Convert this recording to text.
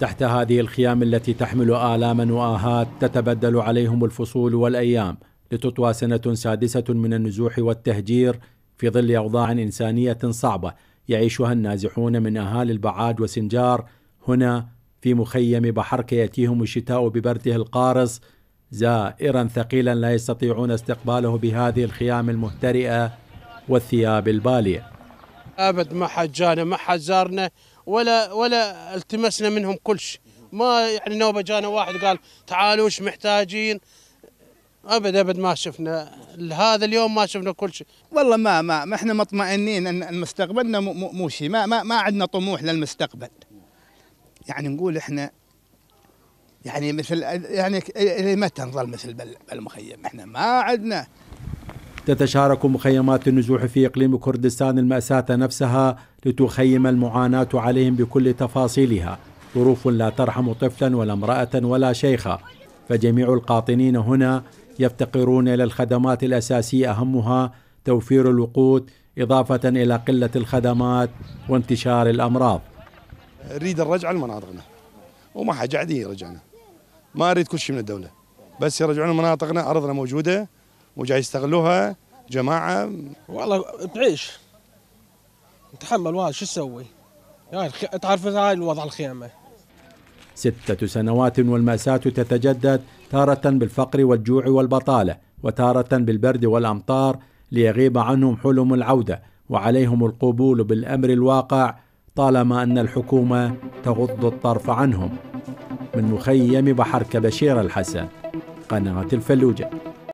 تحت هذه الخيام التي تحمل آلاما وآهات تتبدل عليهم الفصول والأيام لتطوى سنة سادسة من النزوح والتهجير في ظل أوضاع إنسانية صعبة يعيشها النازحون من أهالي البعاد وسنجار هنا في مخيم بحرك يأتيهم الشتاء ببرده القارص زائرا ثقيلا لا يستطيعون استقباله بهذه الخيام المهترئة والثياب الباليه ابد ما حد جانا ما حد زارنا ولا ولا التمسنا منهم كل شيء ما يعني نوبه جانا واحد قال تعالوا ايش محتاجين ابد ابد ما شفنا لهذا اليوم ما شفنا كل شيء والله ما ما, ما احنا مطمئنين ان مستقبلنا مو شيء ما ما, ما عندنا طموح للمستقبل يعني نقول احنا يعني مثل يعني متى نظل مثل بالمخيم احنا ما عندنا تتشارك مخيمات النزوح في إقليم كردستان المأساة نفسها لتخيم المعاناة عليهم بكل تفاصيلها ظروف لا ترحم طفلا ولا امرأة ولا شيخة فجميع القاطنين هنا يفتقرون إلى الخدمات الأساسية أهمها توفير الوقود إضافة إلى قلة الخدمات وانتشار الأمراض نريد الرجعة لمناطقنا وما حاجة عادية يرجعنا ما أريد كل شيء من الدولة بس يرجعون مناطقنا أرضنا موجودة وجاي يستغلوها جماعه والله تعيش تحمل واحد شو تسوي؟ يعني تعرف هاي الوضع الخيمه ستة سنوات والمأساة تتجدد تارة بالفقر والجوع والبطالة وتارة بالبرد والأمطار ليغيب عنهم حلم العودة وعليهم القبول بالأمر الواقع طالما أن الحكومة تغض الطرف عنهم من مخيم بحر كبشير الحسن قناة الفلوجة